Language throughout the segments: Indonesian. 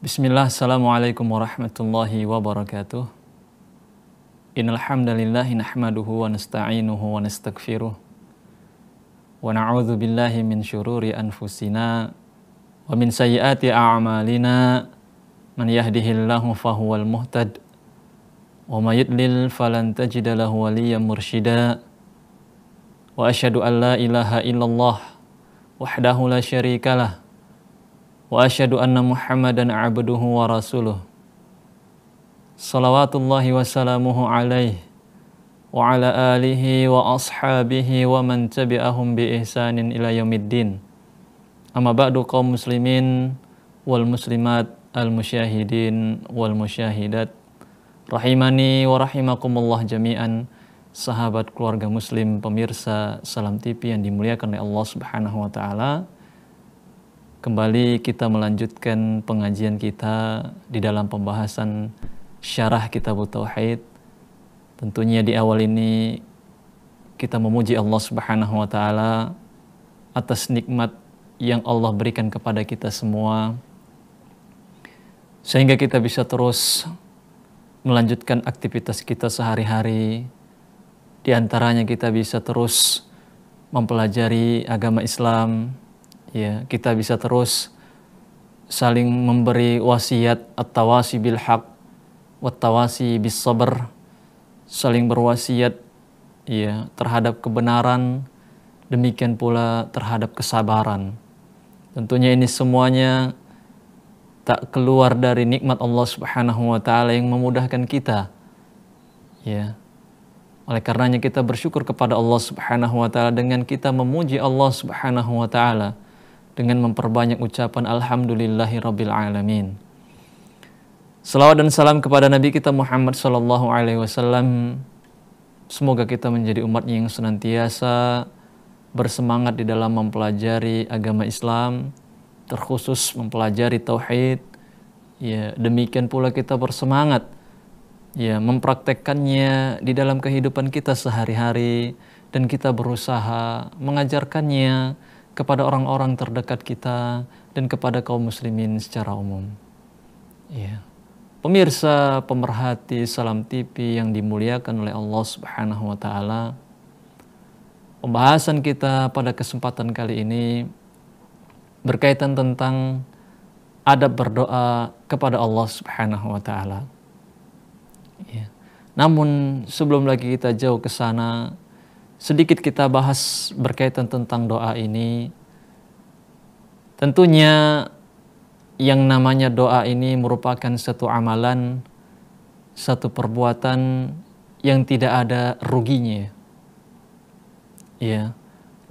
Bismillah, Assalamualaikum warahmatullahi wabarakatuh. Innalhamdalillahi nahmaduhu wa nasta'inuhu wa nasta'gfiruh. Wa na'udhu billahi min syururi anfusina wa min sayyati a'malina man yahdihillahu fahuwal muhtad wa mayidlil falan tajidalahu lahu waliyan mursyida wa ashadu an la ilaha illallah wahdahu la syarikalah wa rasuluh salawatullahi wa salamuhu صلوات الله وسلامه عليه وعلى ashabihi wa man tabi'ahum bi ihsanin يوم الدين amma ba'du kaum muslimin wal muslimat al musyahidin wal musyahidat rahimani wa rahimakumullah jami'an sahabat keluarga muslim pemirsa salam TV yang dimuliakan oleh Allah Subhanahu wa taala Kembali kita melanjutkan pengajian kita di dalam pembahasan syarah kitab Tauhid. Tentunya di awal ini kita memuji Allah Subhanahu wa taala atas nikmat yang Allah berikan kepada kita semua sehingga kita bisa terus melanjutkan aktivitas kita sehari-hari. Di antaranya kita bisa terus mempelajari agama Islam, ya kita bisa terus saling memberi wasiat atau tawasi bil haq wat-tawasi bis sabr saling berwasiat ya terhadap kebenaran demikian pula terhadap kesabaran tentunya ini semuanya tak keluar dari nikmat Allah Subhanahu wa taala yang memudahkan kita ya oleh karenanya kita bersyukur kepada Allah Subhanahu wa taala dengan kita memuji Allah Subhanahu wa taala dengan memperbanyak ucapan alhamdulillahi rabbil alamin. Salawat dan salam kepada Nabi kita Muhammad sallallahu alaihi wasallam. Semoga kita menjadi umat yang senantiasa bersemangat di dalam mempelajari agama Islam, terkhusus mempelajari tauhid. Ya, demikian pula kita bersemangat ya mempraktekkannya di dalam kehidupan kita sehari-hari dan kita berusaha mengajarkannya kepada orang-orang terdekat kita dan kepada kaum muslimin secara umum. Ya. Pemirsa pemerhati Salam TV yang dimuliakan oleh Allah Subhanahu wa taala. Pembahasan kita pada kesempatan kali ini berkaitan tentang adab berdoa kepada Allah Subhanahu wa taala. Ya. Namun sebelum lagi kita jauh ke sana, sedikit kita bahas berkaitan tentang doa ini. Tentunya yang namanya doa ini merupakan satu amalan, satu perbuatan yang tidak ada ruginya. Ya.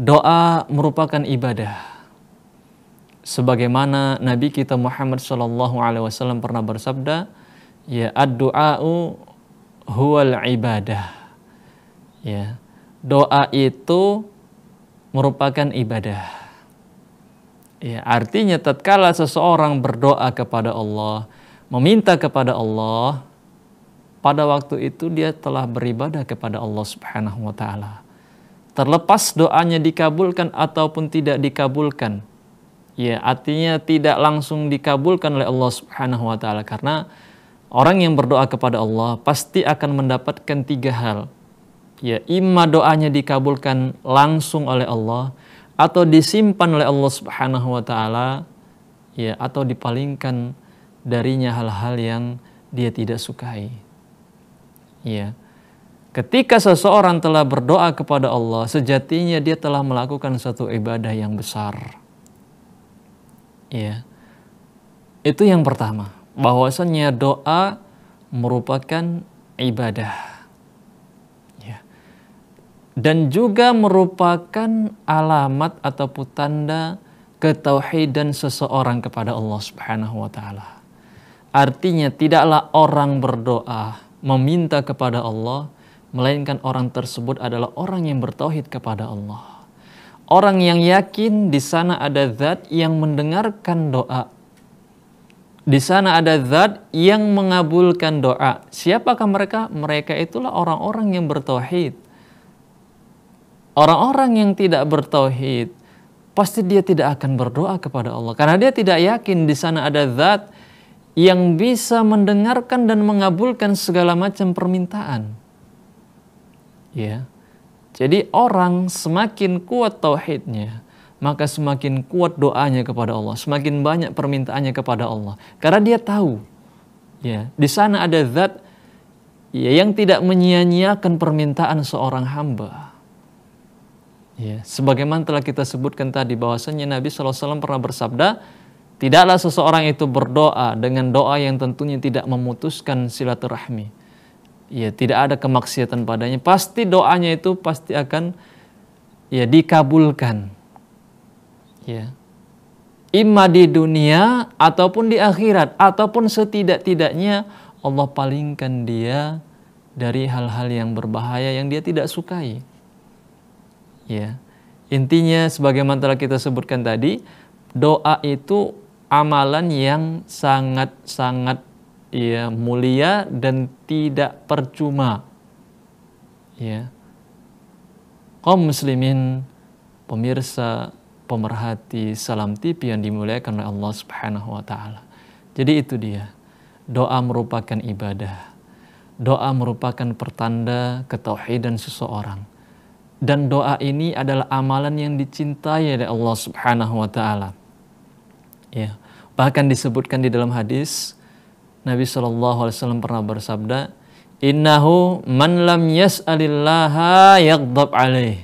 Doa merupakan ibadah. Sebagaimana Nabi kita Muhammad sallallahu alaihi wasallam pernah bersabda, ya ad dua huwal ibadah. Ya doa itu merupakan ibadah. Ya, artinya tatkala seseorang berdoa kepada Allah, meminta kepada Allah, pada waktu itu dia telah beribadah kepada Allah Subhanahu wa taala. Terlepas doanya dikabulkan ataupun tidak dikabulkan. Ya, artinya tidak langsung dikabulkan oleh Allah Subhanahu wa taala karena orang yang berdoa kepada Allah pasti akan mendapatkan tiga hal ya imma doanya dikabulkan langsung oleh Allah atau disimpan oleh Allah Subhanahu wa taala ya atau dipalingkan darinya hal-hal yang dia tidak sukai. Ya. Ketika seseorang telah berdoa kepada Allah, sejatinya dia telah melakukan satu ibadah yang besar. Ya. Itu yang pertama, bahwasanya doa merupakan ibadah dan juga merupakan alamat atau tanda ketauhidan seseorang kepada Allah Subhanahu wa taala. Artinya tidaklah orang berdoa meminta kepada Allah melainkan orang tersebut adalah orang yang bertauhid kepada Allah. Orang yang yakin di sana ada zat yang mendengarkan doa. Di sana ada zat yang mengabulkan doa. Siapakah mereka? Mereka itulah orang-orang yang bertauhid Orang-orang yang tidak bertauhid pasti dia tidak akan berdoa kepada Allah karena dia tidak yakin di sana ada zat yang bisa mendengarkan dan mengabulkan segala macam permintaan. Ya. Jadi orang semakin kuat tauhidnya, maka semakin kuat doanya kepada Allah, semakin banyak permintaannya kepada Allah. Karena dia tahu ya, di sana ada zat ya yang tidak menyia-nyiakan permintaan seorang hamba. Ya, sebagaimana telah kita sebutkan tadi bahwasanya Nabi SAW pernah bersabda, tidaklah seseorang itu berdoa dengan doa yang tentunya tidak memutuskan silaturahmi. Ya, tidak ada kemaksiatan padanya. Pasti doanya itu pasti akan ya dikabulkan. Ya. Ima di dunia ataupun di akhirat ataupun setidak-tidaknya Allah palingkan dia dari hal-hal yang berbahaya yang dia tidak sukai. Ya. Intinya sebagaimana telah kita sebutkan tadi, doa itu amalan yang sangat-sangat ya mulia dan tidak percuma. Ya. Kaum muslimin, pemirsa, pemerhati Salam TV yang dimuliakan oleh Allah Subhanahu wa taala. Jadi itu dia. Doa merupakan ibadah. Doa merupakan pertanda ketauhidan seseorang dan doa ini adalah amalan yang dicintai oleh Allah Subhanahu wa taala. Ya. Bahkan disebutkan di dalam hadis Nabi saw pernah bersabda, "Innahu man lam yas'alillaha yaghdab alaih."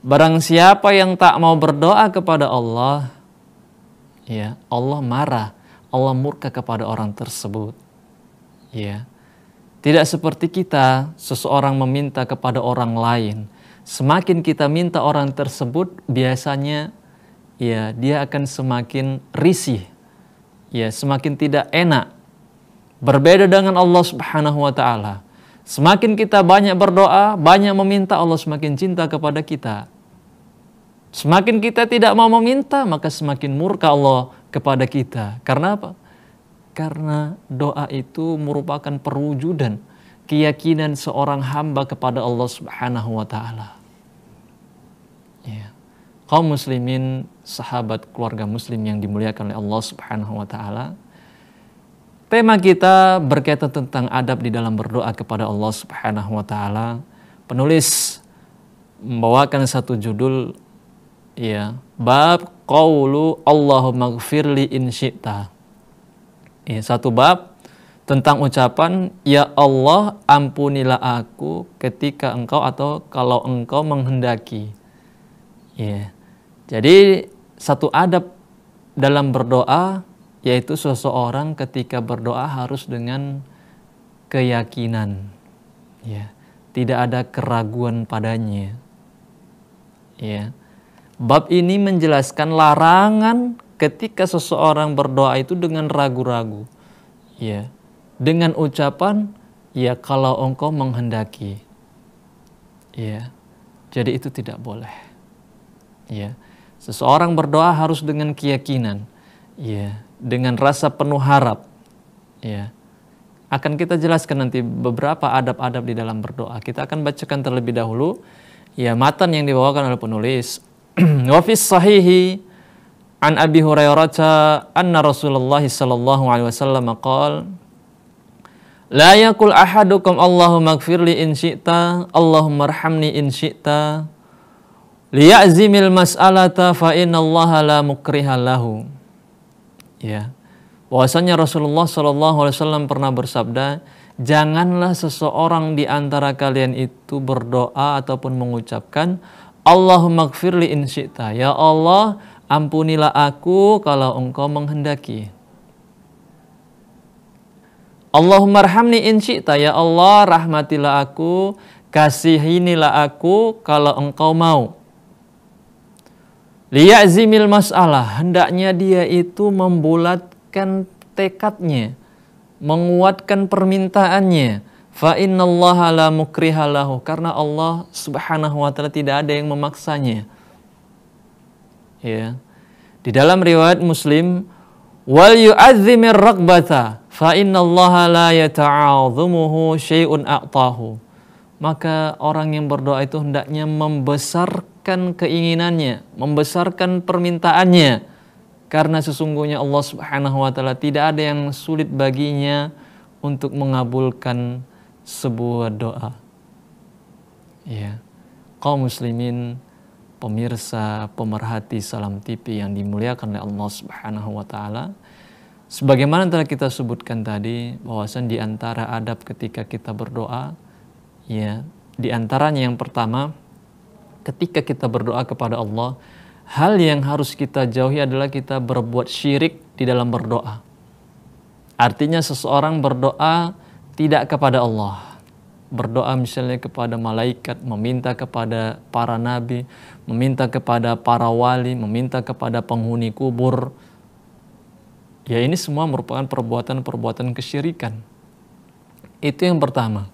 Barang siapa yang tak mau berdoa kepada Allah, ya, Allah marah, Allah murka kepada orang tersebut. Ya. Tidak seperti kita, seseorang meminta kepada orang lain, semakin kita minta orang tersebut biasanya ya dia akan semakin risih ya semakin tidak enak berbeda dengan Allah Subhanahu wa taala semakin kita banyak berdoa banyak meminta Allah semakin cinta kepada kita semakin kita tidak mau meminta maka semakin murka Allah kepada kita karena apa karena doa itu merupakan perwujudan keyakinan seorang hamba kepada Allah Subhanahu wa taala kaum muslimin, sahabat keluarga muslim yang dimuliakan oleh Allah Subhanahu wa taala. Tema kita berkaitan tentang adab di dalam berdoa kepada Allah Subhanahu wa taala. Penulis membawakan satu judul ya, bab qaulu Allahumma gfirli in syi'ta. Ya, satu bab tentang ucapan ya Allah ampunilah aku ketika engkau atau kalau engkau menghendaki. Ya. Yeah. Jadi satu adab dalam berdoa yaitu seseorang ketika berdoa harus dengan keyakinan. Ya, tidak ada keraguan padanya. Ya. Bab ini menjelaskan larangan ketika seseorang berdoa itu dengan ragu-ragu. Ya. Dengan ucapan ya kalau engkau menghendaki. Ya. Jadi itu tidak boleh. Ya. Seseorang berdoa harus dengan keyakinan, ya, dengan rasa penuh harap, ya. Akan kita jelaskan nanti beberapa adab-adab di dalam berdoa. Kita akan bacakan terlebih dahulu ya matan yang dibawakan oleh penulis. Wa sahihi an Abi Hurairah anna Rasulullah sallallahu alaihi wasallam qala La yakul ahadukum Allahumma gfirli in syi'ta, Allahumma arhamni in syi'ta, liya'zimil mas'alata fa innallaha la mukriha lahu. Ya. Bahwasanya Rasulullah sallallahu alaihi wasallam pernah bersabda, "Janganlah seseorang di antara kalian itu berdoa ataupun mengucapkan Allahumma gfirli in syi'ta. Ya Allah, ampunilah aku kalau engkau menghendaki. Allahumma rahamni in syi'ta. Ya Allah, rahmatilah aku, kasihinilah aku kalau engkau mau. Liya'zimil mas'alah, hendaknya dia itu membulatkan tekadnya, menguatkan permintaannya. Fa innallaha la mukrihalahu karena Allah Subhanahu wa taala tidak ada yang memaksanya. Ya. Di dalam riwayat Muslim, wal yu'azzimir raqbata fa innallaha la yata'adhumuhu syai'un a'tahu. Maka orang yang berdoa itu hendaknya membesarkan membesarkan keinginannya, membesarkan permintaannya. Karena sesungguhnya Allah Subhanahu wa taala tidak ada yang sulit baginya untuk mengabulkan sebuah doa. Ya. Kaum muslimin, pemirsa, pemerhati Salam TV yang dimuliakan oleh Allah Subhanahu wa taala. Sebagaimana telah kita sebutkan tadi, bahwasan di antara adab ketika kita berdoa, ya, di antaranya yang pertama ketika kita berdoa kepada Allah, hal yang harus kita jauhi adalah kita berbuat syirik di dalam berdoa. Artinya seseorang berdoa tidak kepada Allah. Berdoa misalnya kepada malaikat, meminta kepada para nabi, meminta kepada para wali, meminta kepada penghuni kubur. Ya ini semua merupakan perbuatan-perbuatan kesyirikan. Itu yang pertama.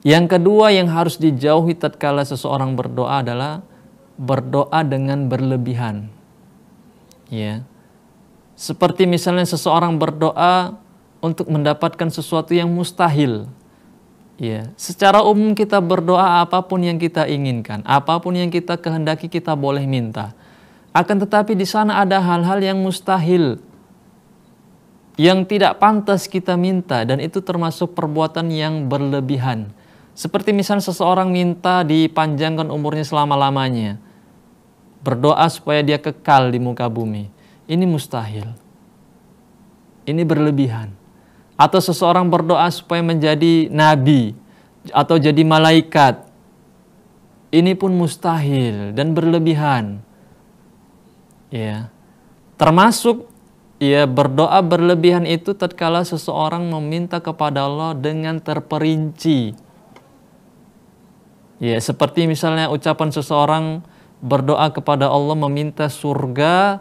Yang kedua yang harus dijauhi tatkala seseorang berdoa adalah berdoa dengan berlebihan. Ya. Seperti misalnya seseorang berdoa untuk mendapatkan sesuatu yang mustahil. Ya, secara umum kita berdoa apapun yang kita inginkan, apapun yang kita kehendaki kita boleh minta. Akan tetapi di sana ada hal-hal yang mustahil yang tidak pantas kita minta dan itu termasuk perbuatan yang berlebihan seperti misalnya seseorang minta dipanjangkan umurnya selama-lamanya. Berdoa supaya dia kekal di muka bumi. Ini mustahil. Ini berlebihan. Atau seseorang berdoa supaya menjadi nabi atau jadi malaikat. Ini pun mustahil dan berlebihan. Ya. Termasuk ya berdoa berlebihan itu tatkala seseorang meminta kepada Allah dengan terperinci Ya, seperti misalnya ucapan seseorang berdoa kepada Allah meminta surga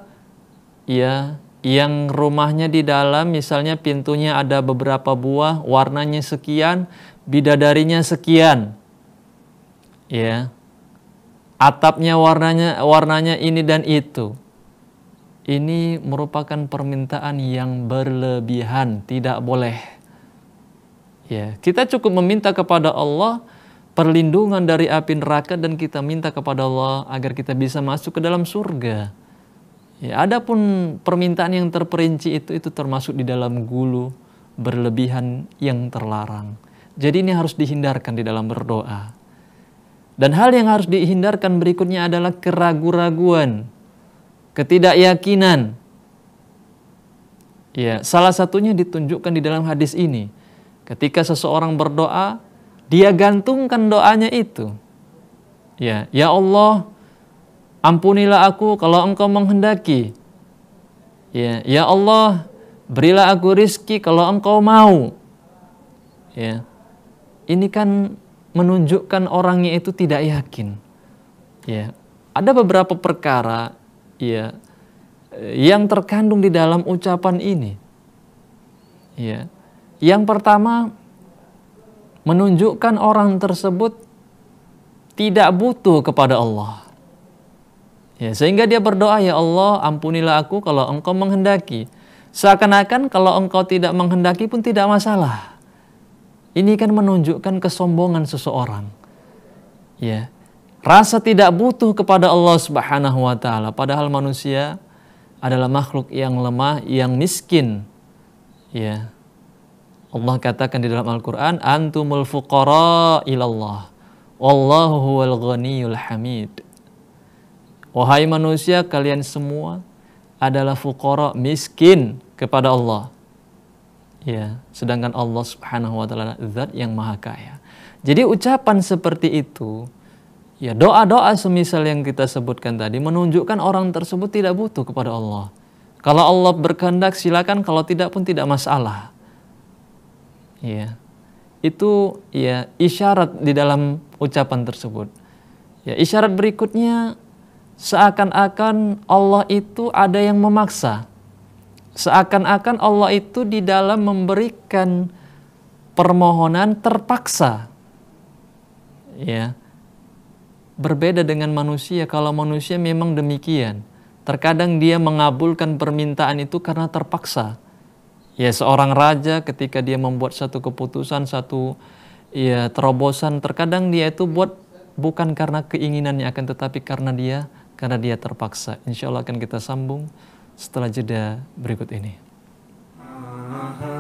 ya yang rumahnya di dalam misalnya pintunya ada beberapa buah, warnanya sekian, bidadarinya sekian. Ya. Atapnya warnanya warnanya ini dan itu. Ini merupakan permintaan yang berlebihan, tidak boleh. Ya, kita cukup meminta kepada Allah perlindungan dari api neraka dan kita minta kepada Allah agar kita bisa masuk ke dalam surga. Ya, adapun permintaan yang terperinci itu itu termasuk di dalam gulu berlebihan yang terlarang. Jadi ini harus dihindarkan di dalam berdoa. Dan hal yang harus dihindarkan berikutnya adalah keraguan-raguan, ketidakyakinan. Ya, salah satunya ditunjukkan di dalam hadis ini. Ketika seseorang berdoa, dia gantungkan doanya itu. Ya, ya Allah, ampunilah aku kalau engkau menghendaki. Ya, ya Allah, berilah aku rizki kalau engkau mau. Ya, ini kan menunjukkan orangnya itu tidak yakin. Ya, ada beberapa perkara ya yang terkandung di dalam ucapan ini. Ya, yang pertama menunjukkan orang tersebut tidak butuh kepada Allah. Ya, sehingga dia berdoa, "Ya Allah, ampunilah aku kalau Engkau menghendaki." Seakan-akan kalau Engkau tidak menghendaki pun tidak masalah. Ini kan menunjukkan kesombongan seseorang. Ya. Rasa tidak butuh kepada Allah Subhanahu wa taala padahal manusia adalah makhluk yang lemah, yang miskin. Ya. Allah katakan di dalam Al-Quran, Antumul fuqara ilallah. Wallahu huwal ghaniyul hamid. Wahai manusia, kalian semua adalah fuqara miskin kepada Allah. Ya, sedangkan Allah Subhanahu wa taala zat yang maha kaya. Jadi ucapan seperti itu ya doa-doa semisal yang kita sebutkan tadi menunjukkan orang tersebut tidak butuh kepada Allah. Kalau Allah berkehendak silakan, kalau tidak pun tidak masalah ya itu ya isyarat di dalam ucapan tersebut ya isyarat berikutnya seakan-akan Allah itu ada yang memaksa seakan-akan Allah itu di dalam memberikan permohonan terpaksa ya berbeda dengan manusia kalau manusia memang demikian terkadang dia mengabulkan permintaan itu karena terpaksa Ya seorang raja ketika dia membuat satu keputusan, satu ya terobosan, terkadang dia itu buat bukan karena keinginannya akan tetapi karena dia karena dia terpaksa. Insya Allah akan kita sambung setelah jeda berikut ini. Ah,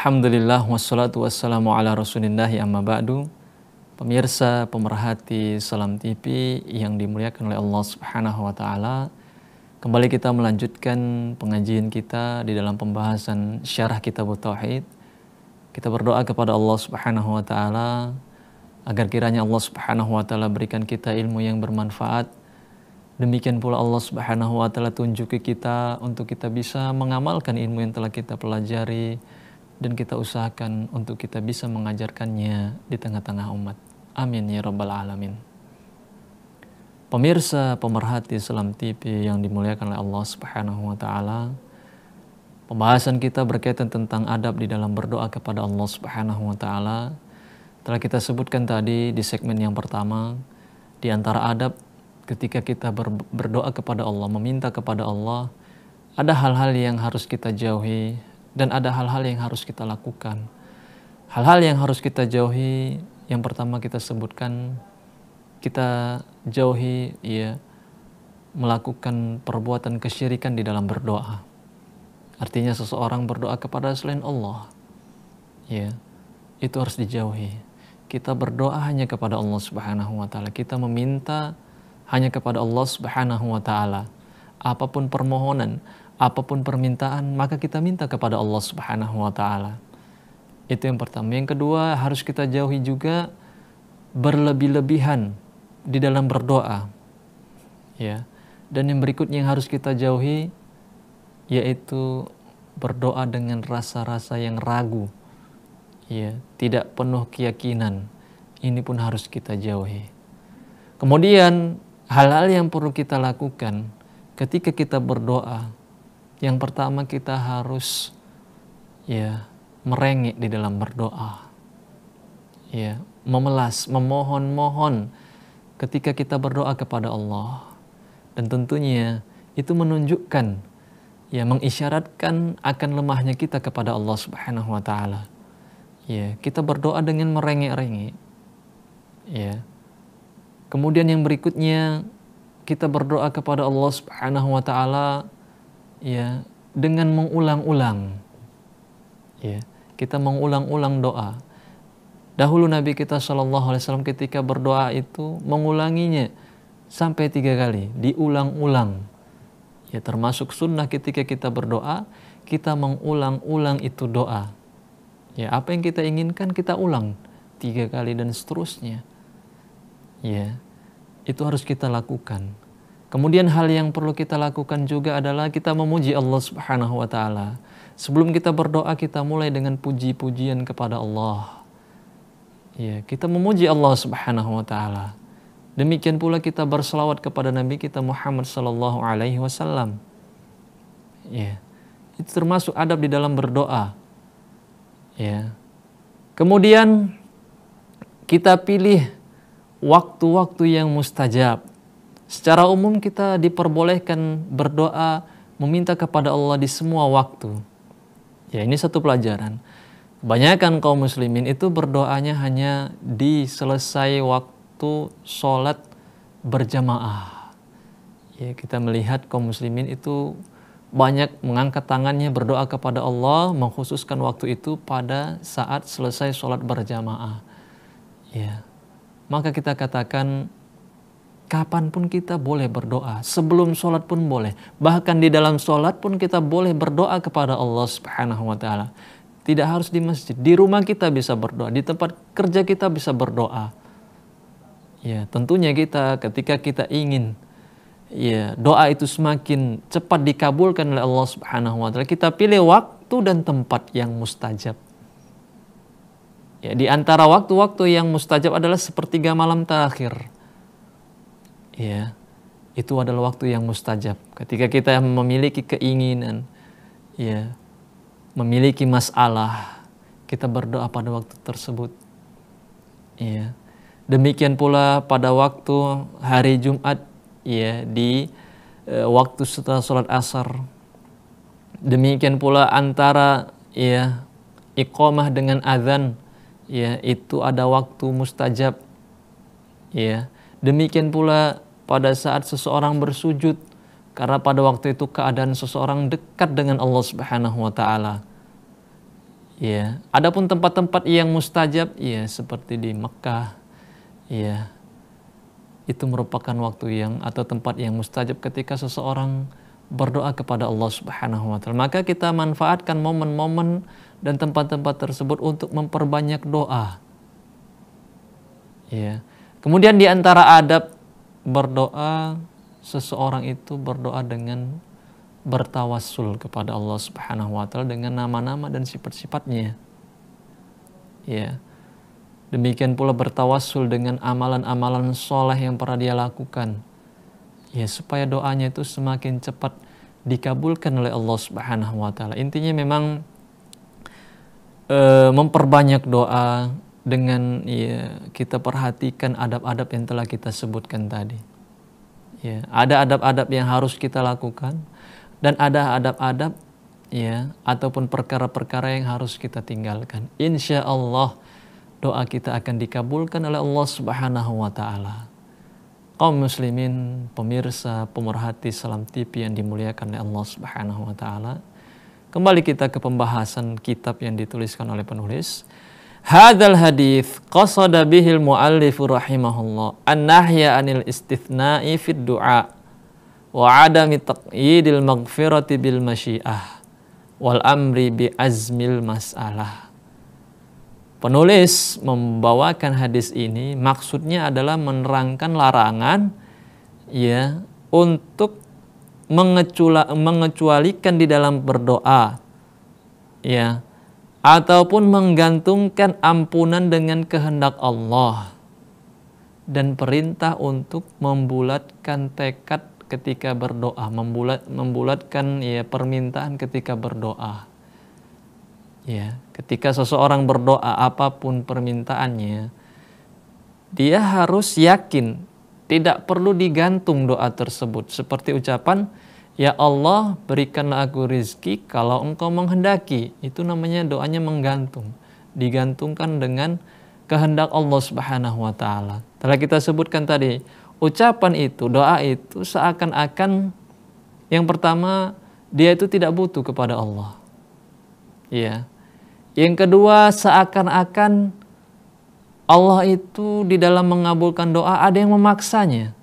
Alhamdulillah wassalatu wassalamu ala rasulillahi amma ba'du Pemirsa pemerhati Salam TV yang dimuliakan oleh Allah subhanahu wa ta'ala Kembali kita melanjutkan pengajian kita di dalam pembahasan syarah kitab Tauhid Kita berdoa kepada Allah subhanahu wa ta'ala Agar kiranya Allah subhanahu wa ta'ala berikan kita ilmu yang bermanfaat Demikian pula Allah Subhanahu wa taala tunjuki kita untuk kita bisa mengamalkan ilmu yang telah kita pelajari dan kita usahakan untuk kita bisa mengajarkannya di tengah-tengah umat. Amin ya rabbal alamin. Pemirsa pemerhati Islam TV yang dimuliakan oleh Allah Subhanahu wa taala. Pembahasan kita berkaitan tentang adab di dalam berdoa kepada Allah Subhanahu wa taala telah kita sebutkan tadi di segmen yang pertama di antara adab ketika kita ber, berdoa kepada Allah, meminta kepada Allah, ada hal-hal yang harus kita jauhi, dan ada hal-hal yang harus kita lakukan. Hal-hal yang harus kita jauhi, yang pertama kita sebutkan kita jauhi ya melakukan perbuatan kesyirikan di dalam berdoa. Artinya seseorang berdoa kepada selain Allah. Ya. Itu harus dijauhi. Kita berdoa hanya kepada Allah Subhanahu wa taala. Kita meminta hanya kepada Allah Subhanahu wa taala. Apapun permohonan, apapun permintaan maka kita minta kepada Allah Subhanahu wa taala. Itu yang pertama. Yang kedua, harus kita jauhi juga berlebih-lebihan di dalam berdoa. Ya. Dan yang berikutnya yang harus kita jauhi yaitu berdoa dengan rasa-rasa yang ragu. Ya, tidak penuh keyakinan. Ini pun harus kita jauhi. Kemudian hal-hal yang perlu kita lakukan ketika kita berdoa yang pertama kita harus ya merengek di dalam berdoa. Ya, memelas, memohon-mohon ketika kita berdoa kepada Allah. Dan tentunya itu menunjukkan ya mengisyaratkan akan lemahnya kita kepada Allah Subhanahu wa taala. Ya, kita berdoa dengan merengek-rengek. Ya. Kemudian yang berikutnya kita berdoa kepada Allah Subhanahu wa taala ya dengan mengulang-ulang ya kita mengulang-ulang doa dahulu Nabi kita Shallallahu Alaihi Wasallam ketika berdoa itu mengulanginya sampai tiga kali diulang-ulang ya termasuk sunnah ketika kita berdoa kita mengulang-ulang itu doa ya apa yang kita inginkan kita ulang tiga kali dan seterusnya ya itu harus kita lakukan Kemudian hal yang perlu kita lakukan juga adalah kita memuji Allah Subhanahu wa taala. Sebelum kita berdoa kita mulai dengan puji-pujian kepada Allah. Ya, kita memuji Allah Subhanahu wa taala. Demikian pula kita berselawat kepada Nabi kita Muhammad sallallahu alaihi wasallam. Ya. Itu termasuk adab di dalam berdoa. Ya. Kemudian kita pilih waktu-waktu yang mustajab Secara umum kita diperbolehkan berdoa meminta kepada Allah di semua waktu. Ya ini satu pelajaran. Banyakkan kaum muslimin itu berdoanya hanya di selesai waktu sholat berjamaah. Ya, kita melihat kaum muslimin itu banyak mengangkat tangannya berdoa kepada Allah mengkhususkan waktu itu pada saat selesai sholat berjamaah ya maka kita katakan kapanpun kita boleh berdoa, sebelum sholat pun boleh, bahkan di dalam sholat pun kita boleh berdoa kepada Allah Subhanahu wa Ta'ala. Tidak harus di masjid, di rumah kita bisa berdoa, di tempat kerja kita bisa berdoa. Ya, tentunya kita ketika kita ingin ya doa itu semakin cepat dikabulkan oleh Allah Subhanahu wa taala. Kita pilih waktu dan tempat yang mustajab. Ya, di antara waktu-waktu yang mustajab adalah sepertiga malam terakhir ya itu adalah waktu yang mustajab. Ketika kita memiliki keinginan, ya memiliki masalah, kita berdoa pada waktu tersebut. Ya. Demikian pula pada waktu hari Jumat, ya di e, waktu setelah sholat asar. Demikian pula antara ya iqamah dengan azan, ya itu ada waktu mustajab. Ya. Demikian pula pada saat seseorang bersujud karena pada waktu itu keadaan seseorang dekat dengan Allah Subhanahu wa taala. Ya, adapun tempat-tempat yang mustajab ya seperti di Mekah ya itu merupakan waktu yang atau tempat yang mustajab ketika seseorang berdoa kepada Allah Subhanahu wa taala. Maka kita manfaatkan momen-momen dan tempat-tempat tersebut untuk memperbanyak doa. Ya. Kemudian di antara adab berdoa seseorang itu berdoa dengan bertawasul kepada Allah Subhanahu wa taala dengan nama-nama dan sifat-sifatnya. Ya. Demikian pula bertawasul dengan amalan-amalan soleh yang pernah dia lakukan. Ya, supaya doanya itu semakin cepat dikabulkan oleh Allah Subhanahu wa taala. Intinya memang e, memperbanyak doa, dengan ya kita perhatikan adab-adab yang telah kita sebutkan tadi. Ya, ada adab-adab yang harus kita lakukan dan ada adab-adab ya ataupun perkara-perkara yang harus kita tinggalkan. Insya Allah doa kita akan dikabulkan oleh Allah Subhanahu wa taala. Kaum muslimin, pemirsa, pemerhati Salam TV yang dimuliakan oleh Allah Subhanahu wa taala. Kembali kita ke pembahasan kitab yang dituliskan oleh penulis. Hadal hadis qasada bihil muallif rahimahullah an-nahya anil istithna'i fid du'a wa adami taqyidil maghfirati bil masyiah wal amri bi azmil mas'alah. Penulis membawakan hadis ini maksudnya adalah menerangkan larangan ya untuk mengecualikan di dalam berdoa ya ataupun menggantungkan ampunan dengan kehendak Allah dan perintah untuk membulatkan tekad ketika berdoa, membulat membulatkan ya permintaan ketika berdoa. Ya, ketika seseorang berdoa apapun permintaannya, dia harus yakin tidak perlu digantung doa tersebut seperti ucapan Ya Allah berikanlah aku rizki kalau engkau menghendaki. Itu namanya doanya menggantung. Digantungkan dengan kehendak Allah subhanahu wa ta'ala. Telah kita sebutkan tadi, ucapan itu, doa itu seakan-akan yang pertama dia itu tidak butuh kepada Allah. Ya. Yang kedua seakan-akan Allah itu di dalam mengabulkan doa ada yang memaksanya.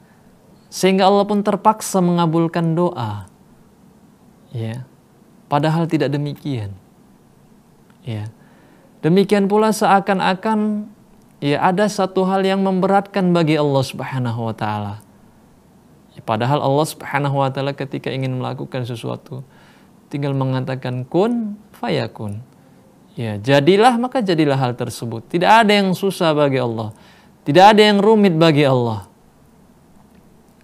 Sehingga Allah pun terpaksa mengabulkan doa. Ya. Padahal tidak demikian. Ya. Demikian pula seakan-akan ya ada satu hal yang memberatkan bagi Allah Subhanahu wa taala. Ya, padahal Allah Subhanahu wa taala ketika ingin melakukan sesuatu tinggal mengatakan kun fayakun. Ya, jadilah maka jadilah hal tersebut. Tidak ada yang susah bagi Allah. Tidak ada yang rumit bagi Allah.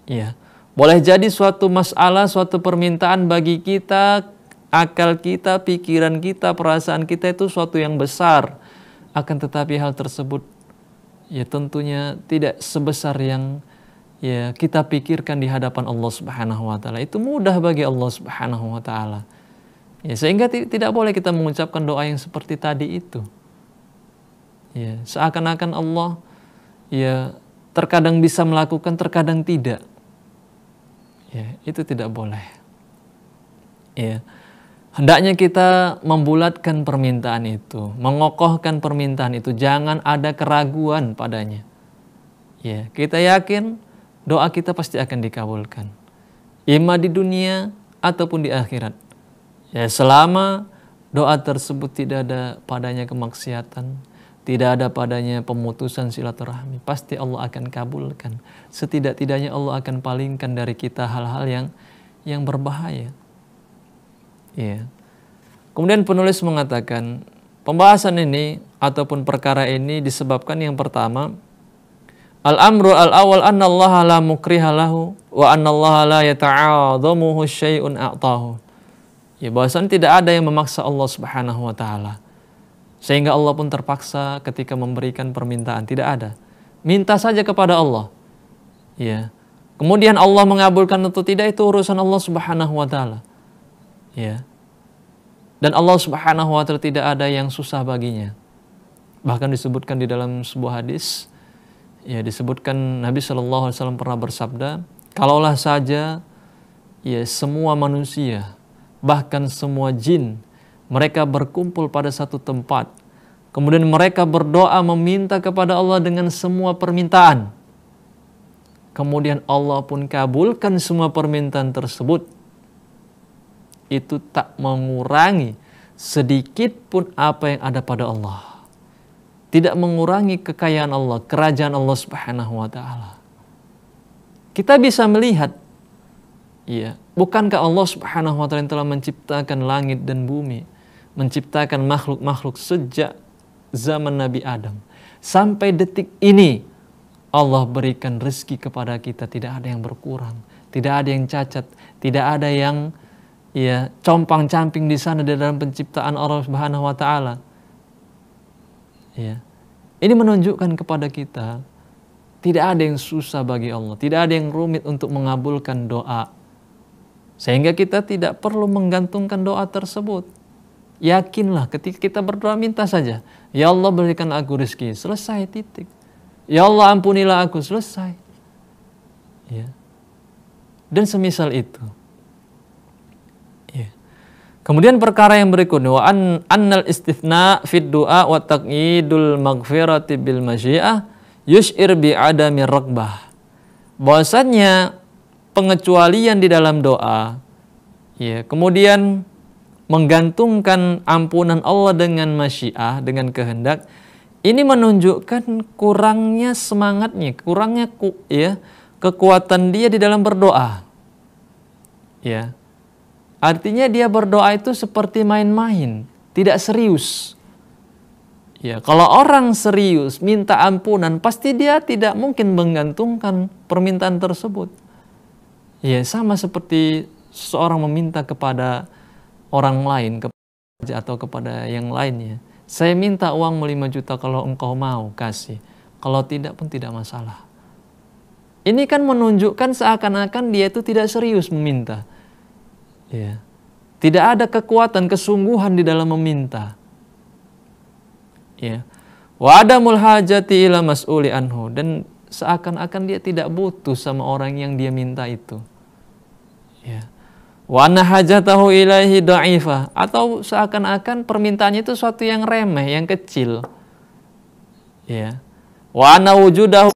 Ya. Boleh jadi suatu masalah, suatu permintaan bagi kita, akal kita, pikiran kita, perasaan kita itu suatu yang besar. Akan tetapi hal tersebut ya tentunya tidak sebesar yang ya kita pikirkan di hadapan Allah Subhanahu wa taala. Itu mudah bagi Allah Subhanahu wa taala. Ya, sehingga tidak boleh kita mengucapkan doa yang seperti tadi itu. Ya, seakan-akan Allah ya terkadang bisa melakukan, terkadang tidak ya, itu tidak boleh. Ya. Hendaknya kita membulatkan permintaan itu, mengokohkan permintaan itu, jangan ada keraguan padanya. Ya, kita yakin doa kita pasti akan dikabulkan. Ima di dunia ataupun di akhirat. Ya, selama doa tersebut tidak ada padanya kemaksiatan, tidak ada padanya pemutusan silaturahmi. Pasti Allah akan kabulkan. Setidak-tidaknya Allah akan palingkan dari kita hal-hal yang yang berbahaya. Ya. Kemudian penulis mengatakan, pembahasan ini ataupun perkara ini disebabkan yang pertama, Al-amru al-awal anna Allah la mukriha wa anna Allah la yata'adhamuhu syai'un a'tahu. Ya, bahasan tidak ada yang memaksa Allah Subhanahu wa taala. Sehingga Allah pun terpaksa ketika memberikan permintaan tidak ada. Minta saja kepada Allah. Ya. Kemudian Allah mengabulkan atau tidak itu urusan Allah Subhanahu wa taala. Ya. Dan Allah Subhanahu wa taala tidak ada yang susah baginya. Bahkan disebutkan di dalam sebuah hadis ya disebutkan Nabi Shallallahu alaihi wasallam pernah bersabda, "Kalaulah saja ya semua manusia, bahkan semua jin mereka berkumpul pada satu tempat. Kemudian mereka berdoa meminta kepada Allah dengan semua permintaan. Kemudian Allah pun kabulkan semua permintaan tersebut. Itu tak mengurangi sedikit pun apa yang ada pada Allah. Tidak mengurangi kekayaan Allah, kerajaan Allah Subhanahu wa taala. Kita bisa melihat ya, bukankah Allah Subhanahu wa taala telah menciptakan langit dan bumi? menciptakan makhluk-makhluk sejak zaman Nabi Adam sampai detik ini Allah berikan rezeki kepada kita tidak ada yang berkurang, tidak ada yang cacat, tidak ada yang ya compang-camping di sana dalam penciptaan Allah Subhanahu wa taala. Ya. Ini menunjukkan kepada kita tidak ada yang susah bagi Allah, tidak ada yang rumit untuk mengabulkan doa. Sehingga kita tidak perlu menggantungkan doa tersebut Yakinlah ketika kita berdoa minta saja. Ya Allah berikan aku rezeki. Selesai titik. Ya Allah ampunilah aku. Selesai. Ya. Dan semisal itu. Ya. Kemudian perkara yang berikutnya wa an annal istithna fid du'a wa taqidul maghfirati bil masyiah yush'ir bi adami rakbah. Bahwasanya pengecualian di dalam doa ya, kemudian menggantungkan ampunan Allah dengan masyiah, dengan kehendak, ini menunjukkan kurangnya semangatnya, kurangnya ku, ya kekuatan dia di dalam berdoa. Ya. Artinya dia berdoa itu seperti main-main, tidak serius. Ya, kalau orang serius minta ampunan, pasti dia tidak mungkin menggantungkan permintaan tersebut. Ya, sama seperti seorang meminta kepada orang lain kepada atau kepada yang lainnya. Saya minta uang 5 juta kalau engkau mau kasih. Kalau tidak pun tidak masalah. Ini kan menunjukkan seakan-akan dia itu tidak serius meminta. Ya. Tidak ada kekuatan, kesungguhan di dalam meminta. Ya. Wa adamul hajati ila mas'uli anhu. Dan seakan-akan dia tidak butuh sama orang yang dia minta itu. Ya wa anna hajatahu ilaihi da'ifah atau seakan-akan permintaannya itu suatu yang remeh, yang kecil. Ya. Wa anna wujudahu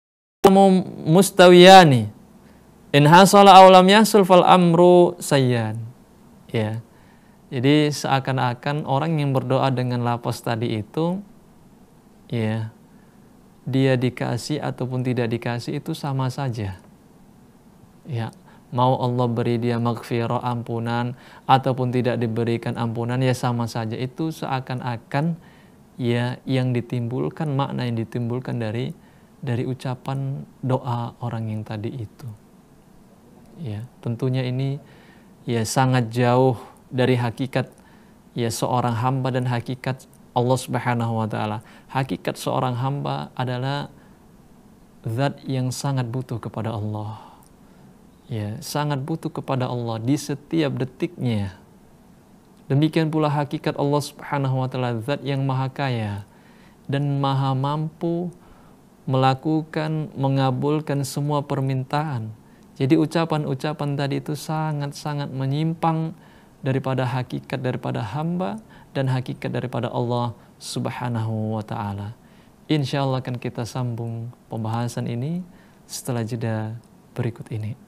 mustawiyani in hasala awlam yasul fal amru sayyan. Ya. Jadi seakan-akan orang yang berdoa dengan lapos tadi itu ya dia dikasih ataupun tidak dikasih itu sama saja. Ya mau Allah beri dia maghfirah ampunan ataupun tidak diberikan ampunan ya sama saja itu seakan-akan ya yang ditimbulkan makna yang ditimbulkan dari dari ucapan doa orang yang tadi itu ya tentunya ini ya sangat jauh dari hakikat ya seorang hamba dan hakikat Allah Subhanahu wa taala hakikat seorang hamba adalah zat yang sangat butuh kepada Allah ya sangat butuh kepada Allah di setiap detiknya. Demikian pula hakikat Allah Subhanahu wa taala zat yang maha kaya dan maha mampu melakukan mengabulkan semua permintaan. Jadi ucapan-ucapan tadi itu sangat-sangat menyimpang daripada hakikat daripada hamba dan hakikat daripada Allah Subhanahu wa taala. Insya Allah akan kita sambung pembahasan ini setelah jeda berikut ini.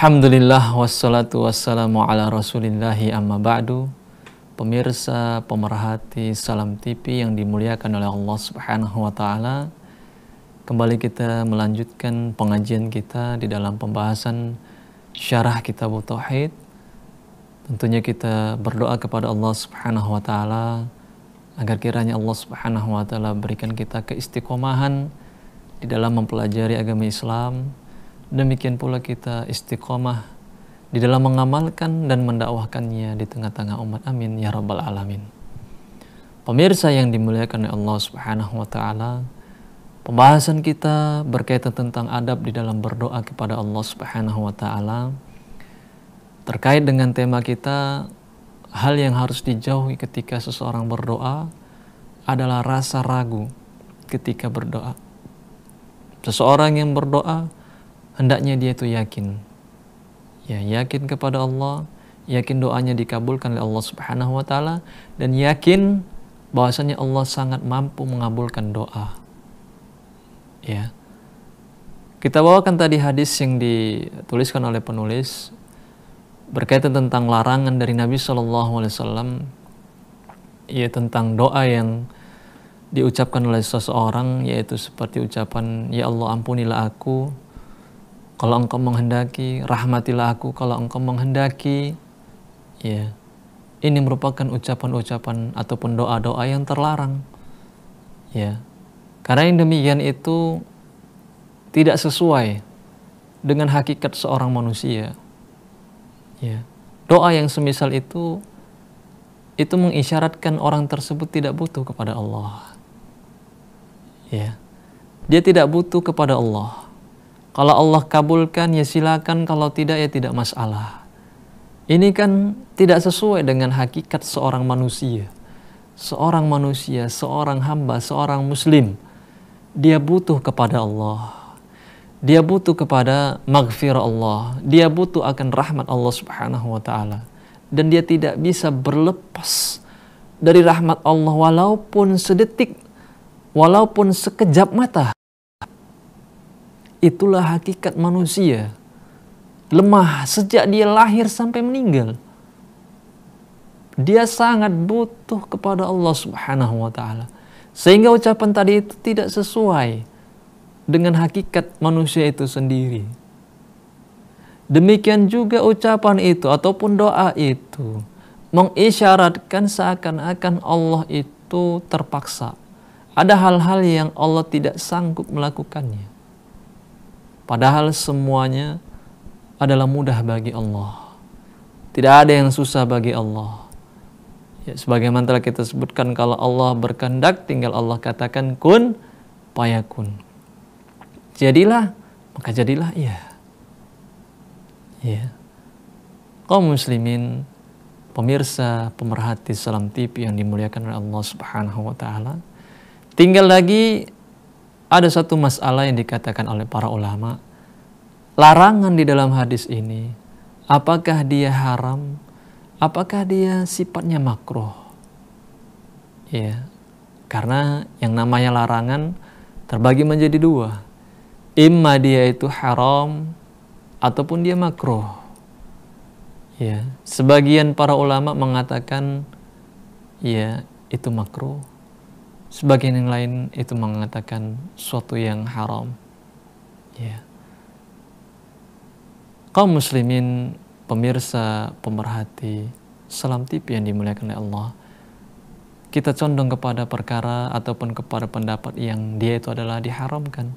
Alhamdulillah wassalatu wassalamu ala rasulillahi amma ba'du Pemirsa, pemerhati Salam TV yang dimuliakan oleh Allah subhanahu wa ta'ala Kembali kita melanjutkan pengajian kita di dalam pembahasan syarah kitab Tauhid Tentunya kita berdoa kepada Allah subhanahu wa ta'ala Agar kiranya Allah subhanahu wa ta'ala berikan kita keistiqomahan di dalam mempelajari agama Islam, Demikian pula kita istiqomah di dalam mengamalkan dan mendakwahkannya di tengah-tengah umat. Amin ya rabbal alamin. Pemirsa yang dimuliakan oleh Allah Subhanahu wa taala, pembahasan kita berkaitan tentang adab di dalam berdoa kepada Allah Subhanahu wa taala. Terkait dengan tema kita hal yang harus dijauhi ketika seseorang berdoa adalah rasa ragu ketika berdoa. Seseorang yang berdoa hendaknya dia itu yakin. Ya, yakin kepada Allah, yakin doanya dikabulkan oleh Allah Subhanahu wa taala dan yakin bahwasanya Allah sangat mampu mengabulkan doa. Ya. Kita bawakan tadi hadis yang dituliskan oleh penulis berkaitan tentang larangan dari Nabi Shallallahu Alaihi Wasallam, ya tentang doa yang diucapkan oleh seseorang yaitu seperti ucapan ya Allah ampunilah aku kalau engkau menghendaki, rahmatilah aku kalau engkau menghendaki. Ya. Ini merupakan ucapan-ucapan ataupun doa-doa yang terlarang. Ya. Karena yang demikian itu tidak sesuai dengan hakikat seorang manusia. Ya. Doa yang semisal itu itu mengisyaratkan orang tersebut tidak butuh kepada Allah. Ya. Dia tidak butuh kepada Allah. Kalau Allah kabulkan ya silakan, kalau tidak ya tidak masalah. Ini kan tidak sesuai dengan hakikat seorang manusia. Seorang manusia, seorang hamba, seorang muslim, dia butuh kepada Allah. Dia butuh kepada maghfir Allah. Dia butuh akan rahmat Allah Subhanahu wa taala. Dan dia tidak bisa berlepas dari rahmat Allah walaupun sedetik, walaupun sekejap mata. Itulah hakikat manusia. Lemah sejak dia lahir sampai meninggal. Dia sangat butuh kepada Allah Subhanahu wa taala. Sehingga ucapan tadi itu tidak sesuai dengan hakikat manusia itu sendiri. Demikian juga ucapan itu ataupun doa itu mengisyaratkan seakan-akan Allah itu terpaksa. Ada hal-hal yang Allah tidak sanggup melakukannya. Padahal semuanya adalah mudah bagi Allah. Tidak ada yang susah bagi Allah. Ya, sebagaimana telah kita sebutkan kalau Allah berkehendak tinggal Allah katakan kun payakun. Jadilah maka jadilah ya. Ya. Kaum muslimin, pemirsa, pemerhati Salam TV yang dimuliakan oleh Allah Subhanahu wa taala. Tinggal lagi ada satu masalah yang dikatakan oleh para ulama. Larangan di dalam hadis ini, apakah dia haram? Apakah dia sifatnya makruh? Ya, karena yang namanya larangan terbagi menjadi dua. Imma dia itu haram ataupun dia makruh. Ya, sebagian para ulama mengatakan ya itu makruh. Sebagian yang lain itu mengatakan suatu yang haram. Ya. Kaum muslimin, pemirsa, pemerhati, salam tip yang dimuliakan oleh Allah. Kita condong kepada perkara ataupun kepada pendapat yang dia itu adalah diharamkan.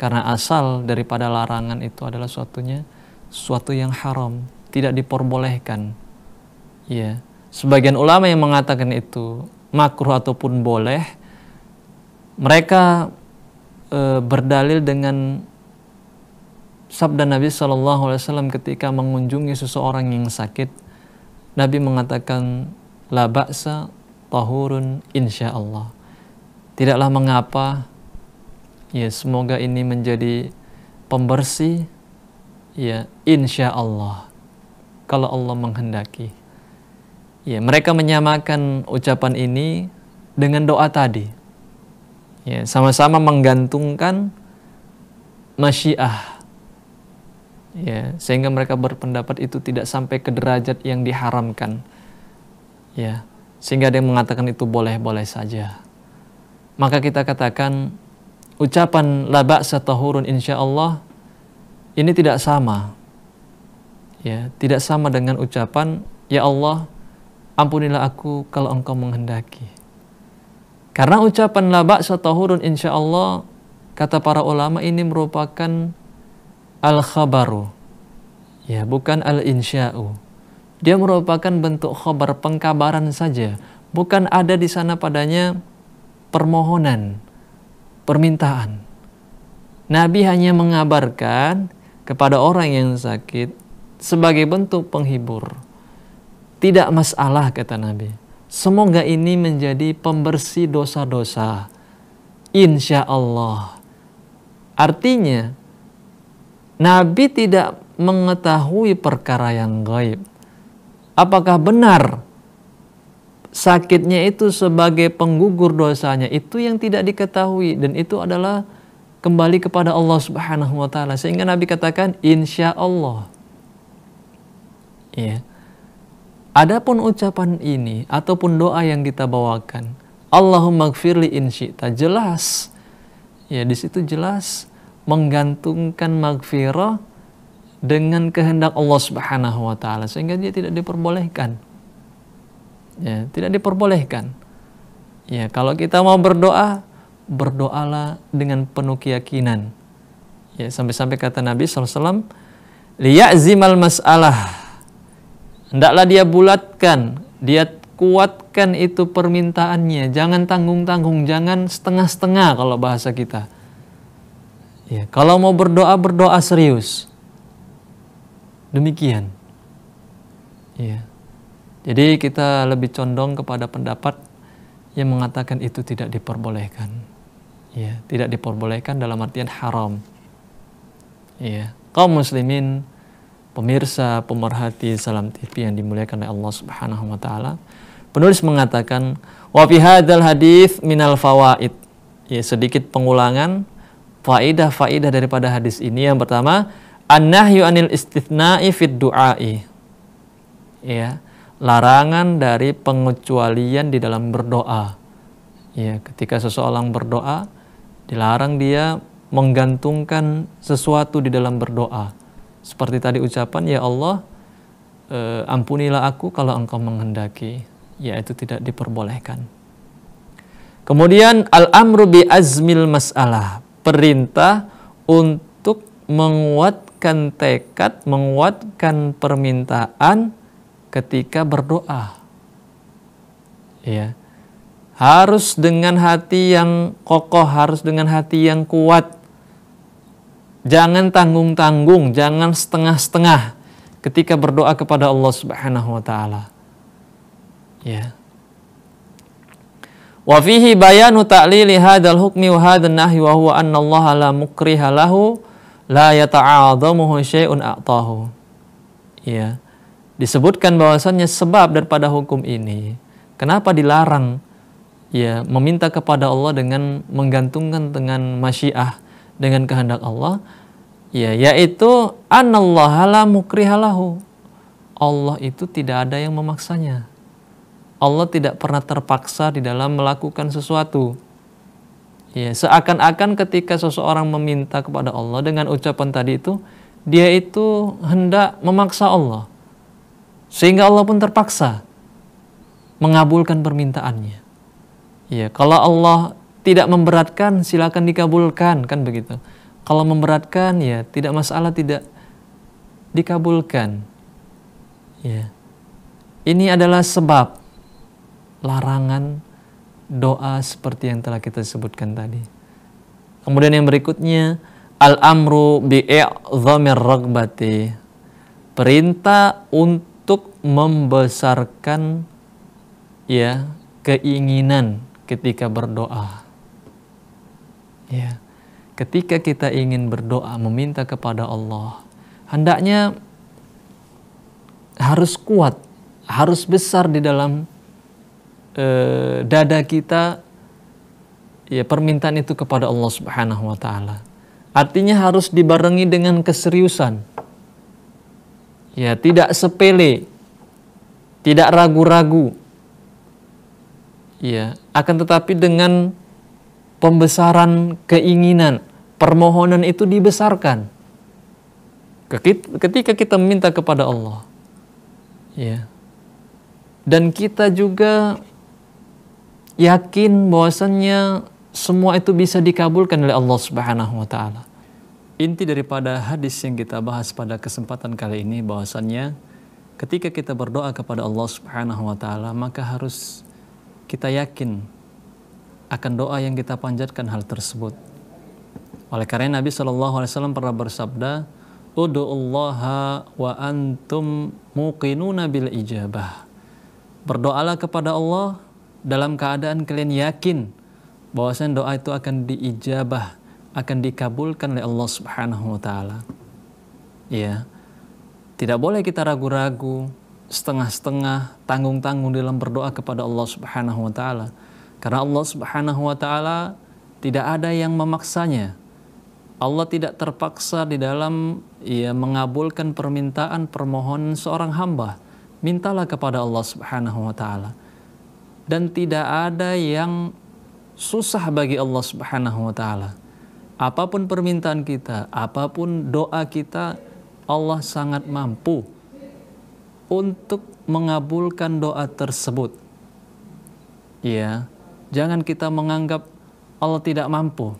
Karena asal daripada larangan itu adalah suatunya suatu yang haram, tidak diperbolehkan. Ya. Sebagian ulama yang mengatakan itu makruh ataupun boleh mereka e, berdalil dengan sabda Nabi Shallallahu Alaihi Wasallam ketika mengunjungi seseorang yang sakit Nabi mengatakan la ba'sa tahurun insya Allah tidaklah mengapa ya semoga ini menjadi pembersih ya insya Allah kalau Allah menghendaki ya mereka menyamakan ucapan ini dengan doa tadi ya, sama-sama menggantungkan masyiah ya sehingga mereka berpendapat itu tidak sampai ke derajat yang diharamkan ya sehingga dia mengatakan itu boleh-boleh saja maka kita katakan ucapan labak setahurun insya Allah ini tidak sama ya tidak sama dengan ucapan ya Allah ampunilah aku kalau engkau menghendaki karena ucapan labak setahun, insya Allah kata para ulama ini merupakan al khabaru ya bukan al insya'u dia merupakan bentuk khabar pengkabaran saja bukan ada di sana padanya permohonan permintaan Nabi hanya mengabarkan kepada orang yang sakit sebagai bentuk penghibur tidak masalah kata Nabi Semoga ini menjadi pembersih dosa-dosa. Insya Allah. Artinya, Nabi tidak mengetahui perkara yang gaib. Apakah benar sakitnya itu sebagai penggugur dosanya? Itu yang tidak diketahui dan itu adalah kembali kepada Allah Subhanahu wa taala. Sehingga Nabi katakan insya Allah. Ya. Adapun ucapan ini ataupun doa yang kita bawakan, Allahumma gfirli insyi'ta, jelas. Ya, di situ jelas menggantungkan magfirah dengan kehendak Allah Subhanahu wa taala sehingga dia tidak diperbolehkan. Ya, tidak diperbolehkan. Ya, kalau kita mau berdoa, berdoalah dengan penuh keyakinan. Ya, sampai-sampai kata Nabi SAW, liyazimal mas'alah hendaklah dia bulatkan, dia kuatkan itu permintaannya. Jangan tanggung-tanggung, jangan setengah-setengah kalau bahasa kita. Ya, kalau mau berdoa, berdoa serius. Demikian. Ya. Jadi kita lebih condong kepada pendapat yang mengatakan itu tidak diperbolehkan. Ya, tidak diperbolehkan dalam artian haram. Ya. Kaum muslimin pemirsa pemerhati Salam TV yang dimuliakan oleh Allah Subhanahu wa taala. Penulis mengatakan wa fi hadzal hadis minal fawaid. Ya, sedikit pengulangan faidah-faidah daripada hadis ini. Yang pertama, an-nahyu anil istithna'i fid du'ai. Ya, larangan dari pengecualian di dalam berdoa. Ya, ketika seseorang berdoa, dilarang dia menggantungkan sesuatu di dalam berdoa seperti tadi ucapan, ya Allah, eh, ampunilah aku kalau engkau menghendaki. Ya, itu tidak diperbolehkan. Kemudian, al-amru bi azmil masalah. Perintah untuk menguatkan tekad, menguatkan permintaan ketika berdoa. Ya. Harus dengan hati yang kokoh, harus dengan hati yang kuat Jangan tanggung-tanggung, jangan setengah-setengah ketika berdoa kepada Allah Subhanahu wa taala. Ya. Wa fihi bayanu ta'lili hadzal hukmi wa hadzan nahyi wa huwa anna Allah la mukriha lahu la yata'adhamuhu syai'un a'tahu. Ya. Disebutkan bahwasannya sebab daripada hukum ini. Kenapa dilarang ya meminta kepada Allah dengan menggantungkan dengan masyiah dengan kehendak Allah Ya, yaitu anallaha mukrihalahu. Allah itu tidak ada yang memaksanya. Allah tidak pernah terpaksa di dalam melakukan sesuatu. Ya, seakan-akan ketika seseorang meminta kepada Allah dengan ucapan tadi itu, dia itu hendak memaksa Allah. Sehingga Allah pun terpaksa mengabulkan permintaannya. Ya, kalau Allah tidak memberatkan, silakan dikabulkan, kan begitu. Kalau memberatkan ya tidak masalah tidak dikabulkan. Ya. Ini adalah sebab larangan doa seperti yang telah kita sebutkan tadi. Kemudian yang berikutnya al-amru bi bi'i'dhamir ragbati. Perintah untuk membesarkan ya keinginan ketika berdoa. Ya ketika kita ingin berdoa meminta kepada Allah, hendaknya harus kuat, harus besar di dalam e, dada kita ya permintaan itu kepada Allah Subhanahu wa taala. Artinya harus dibarengi dengan keseriusan. Ya, tidak sepele. Tidak ragu-ragu. Ya, akan tetapi dengan pembesaran keinginan, permohonan itu dibesarkan. Ketika kita minta kepada Allah. Ya. Dan kita juga yakin bahwasannya semua itu bisa dikabulkan oleh Allah Subhanahu wa taala. Inti daripada hadis yang kita bahas pada kesempatan kali ini bahwasannya ketika kita berdoa kepada Allah Subhanahu wa taala maka harus kita yakin akan doa yang kita panjatkan hal tersebut. Oleh karena Nabi Shallallahu Alaihi Wasallam pernah bersabda, Udu'ullaha wa antum muqinuna bil ijabah. Berdoalah kepada Allah dalam keadaan kalian yakin bahwasanya doa itu akan diijabah, akan dikabulkan oleh Allah Subhanahu wa taala. Ya. Tidak boleh kita ragu-ragu, setengah-setengah, tanggung-tanggung dalam berdoa kepada Allah Subhanahu wa taala karena Allah Subhanahu wa taala tidak ada yang memaksanya. Allah tidak terpaksa di dalam ya, mengabulkan permintaan permohonan seorang hamba. Mintalah kepada Allah Subhanahu wa taala. Dan tidak ada yang susah bagi Allah Subhanahu wa taala. Apapun permintaan kita, apapun doa kita, Allah sangat mampu untuk mengabulkan doa tersebut. Ya, Jangan kita menganggap Allah tidak mampu.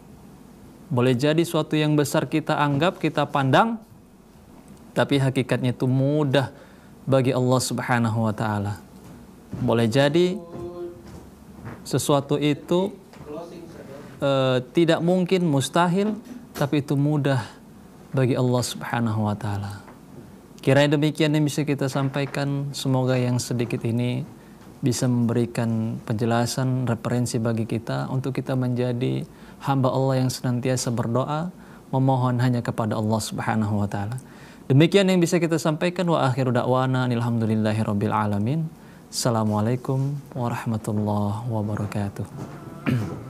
Boleh jadi suatu yang besar kita anggap, kita pandang, tapi hakikatnya itu mudah bagi Allah Subhanahu wa taala. Boleh jadi sesuatu itu e, tidak mungkin, mustahil, tapi itu mudah bagi Allah Subhanahu wa taala. Kiranya demikian yang bisa kita sampaikan. Semoga yang sedikit ini bisa memberikan penjelasan, referensi bagi kita untuk kita menjadi hamba Allah yang senantiasa berdoa, memohon hanya kepada Allah Subhanahu wa taala. Demikian yang bisa kita sampaikan wa akhiru da'wana alhamdulillahirabbil alamin. Assalamualaikum warahmatullahi wabarakatuh.